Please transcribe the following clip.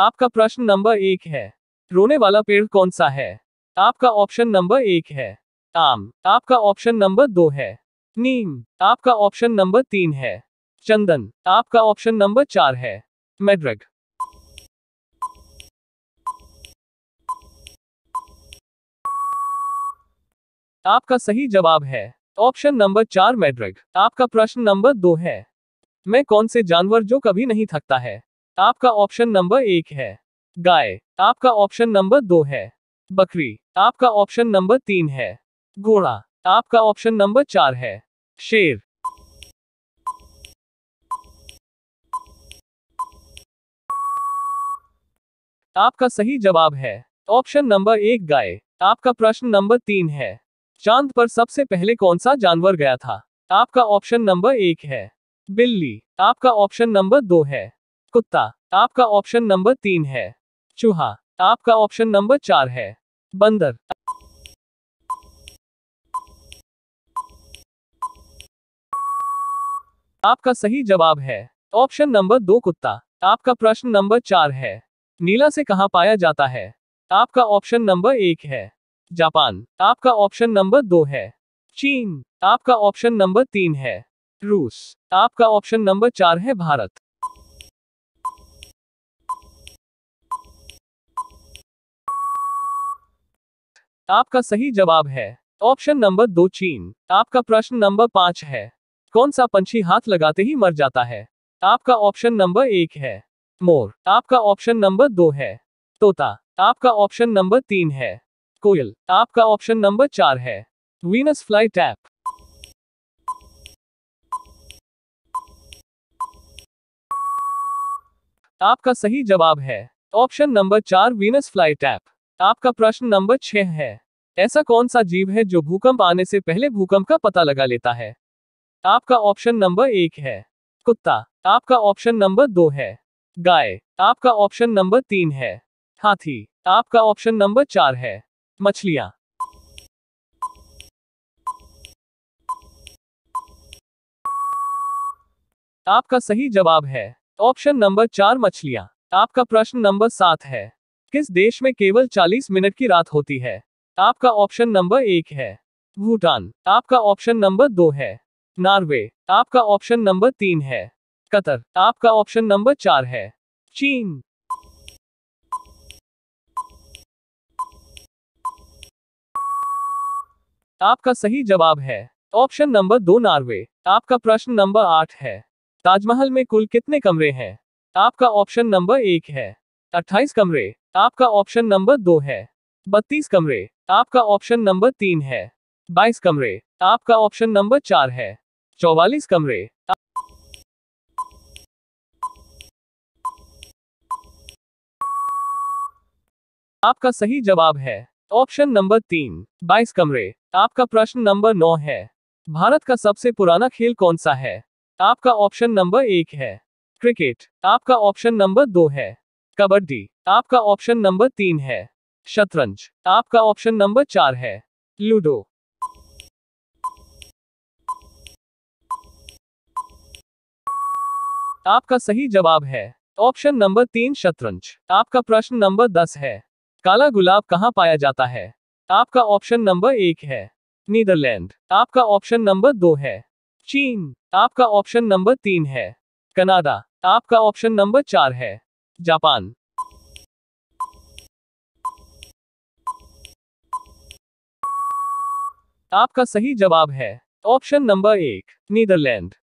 आपका प्रश्न नंबर एक है रोने वाला पेड़ कौन सा है आपका ऑप्शन नंबर एक है आम आपका ऑप्शन नंबर दो है नीम आपका ऑप्शन नंबर तीन है चंदन आपका ऑप्शन नंबर चार है मेड्रग आपका सही जवाब है ऑप्शन नंबर चार मेड्रग आपका प्रश्न नंबर दो है मैं कौन से जानवर जो कभी नहीं थकता है आपका ऑप्शन नंबर एक है गाय आपका ऑप्शन नंबर दो है बकरी आपका ऑप्शन नंबर तीन है घोड़ा आपका ऑप्शन नंबर चार है शेर आपका सही जवाब है ऑप्शन नंबर एक गाय आपका प्रश्न नंबर तीन है चांद पर सबसे पहले कौन सा जानवर गया था आपका ऑप्शन नंबर एक है बिल्ली आपका ऑप्शन नंबर दो है कुत्ता आपका ऑप्शन नंबर तीन है चूहा आपका ऑप्शन नंबर चार है बंदर आपका सही जवाब है ऑप्शन नंबर दो कुत्ता आपका प्रश्न नंबर चार है नीला से कहा पाया जाता है आपका ऑप्शन नंबर एक है जापान आपका ऑप्शन नंबर दो है चीन आपका ऑप्शन नंबर तीन है रूस आपका ऑप्शन नंबर चार है भारत आपका सही जवाब है ऑप्शन नंबर दो चीन आपका प्रश्न नंबर पांच है कौन सा पंछी हाथ लगाते ही मर जाता है आपका ऑप्शन नंबर एक है मोर आपका ऑप्शन नंबर दो है तोता आपका ऑप्शन नंबर तीन है कोयल आपका ऑप्शन नंबर चार है वीनस फ्लाई टैप आपका सही जवाब है ऑप्शन नंबर चार वीनस फ्लाई टैप आपका प्रश्न नंबर छह है ऐसा कौन सा जीव है जो भूकंप आने से पहले भूकंप का पता लगा लेता है आपका ऑप्शन नंबर एक है कुत्ता आपका ऑप्शन नंबर दो है गाय आपका ऑप्शन नंबर तीन है हाथी आपका ऑप्शन नंबर चार है मछलियां आपका सही जवाब है ऑप्शन नंबर चार मछलियां आपका प्रश्न नंबर सात है किस देश में केवल 40 मिनट की रात होती है आपका ऑप्शन नंबर एक है भूटान आपका ऑप्शन नंबर दो है नॉर्वे आपका ऑप्शन नंबर तीन है कतर आपका ऑप्शन नंबर चार है चीन आपका सही जवाब है ऑप्शन नंबर दो नॉर्वे आपका प्रश्न नंबर आठ है ताजमहल में कुल कितने कमरे हैं आपका ऑप्शन नंबर एक है अट्ठाईस कमरे आपका ऑप्शन नंबर दो है बत्तीस कमरे आपका ऑप्शन नंबर तीन है बाईस कमरे आपका ऑप्शन नंबर चार है चौवालीस कमरे आपका सही जवाब है ऑप्शन नंबर तीन बाईस कमरे आपका प्रश्न नंबर नौ है भारत का सबसे पुराना खेल कौन सा है आपका ऑप्शन नंबर एक है क्रिकेट आपका ऑप्शन नंबर दो है कबड्डी आपका ऑप्शन नंबर तीन है शतरंज आपका ऑप्शन नंबर चार है लूडो आपका सही जवाब है ऑप्शन नंबर तीन शतरंज आपका प्रश्न नंबर दस है काला गुलाब कहाँ पाया जाता है आपका ऑप्शन नंबर एक है नीदरलैंड आपका ऑप्शन नंबर दो है चीन आपका ऑप्शन नंबर तीन है कनाडा आपका ऑप्शन नंबर चार है जापान आपका सही जवाब है ऑप्शन नंबर एक नीदरलैंड